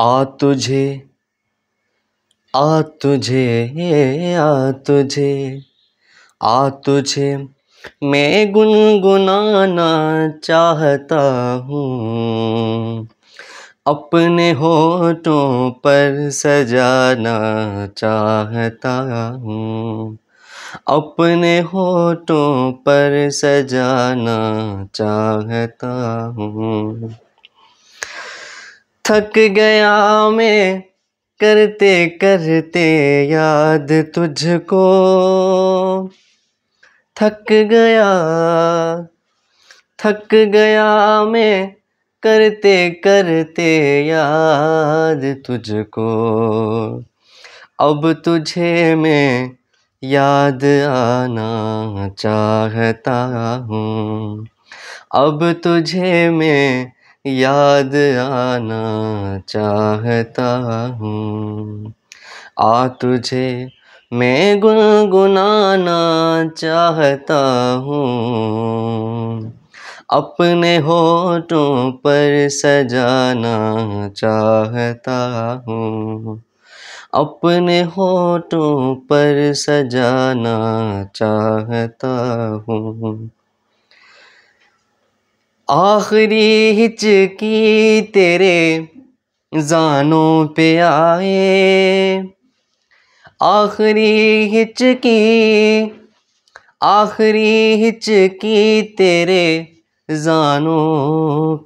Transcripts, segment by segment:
आ तुझे आ तुझे आ तुझे आ तुझे मैं गुनगुनाना चाहता हूँ अपने होठों पर सजाना चाहता हूँ अपने होठों पर सजाना चाहता हूँ थक गया मैं करते करते याद तुझको थक गया थक गया मैं करते करते याद तुझको अब तुझे मैं याद आना चाहता हूँ अब तुझे मैं याद आना चाहता हूँ आ तुझे मैं गुनगुनाना चाहता हूँ अपने होठों पर सजाना चाहता हूँ अपने होठों पर सजाना चाहता हूँ आखिरी हिचकी तेरे जानों पे आए आखिरी हिचकी आखिरी हिचकी तेरे जानों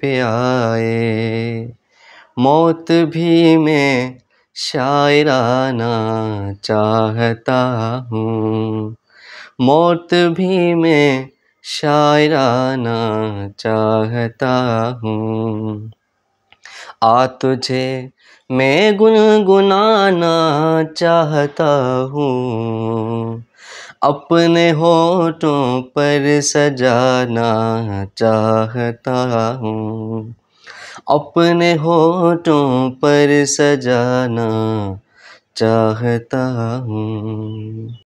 पे आए मौत भी मैं शायराना चाहता हूँ मौत भी मैं शायराना चाहता हूँ आ तुझे मैं गुनगुनाना चाहता हूँ अपने होठों पर सजाना चाहता हूँ अपने होठों पर सजाना चाहता हूँ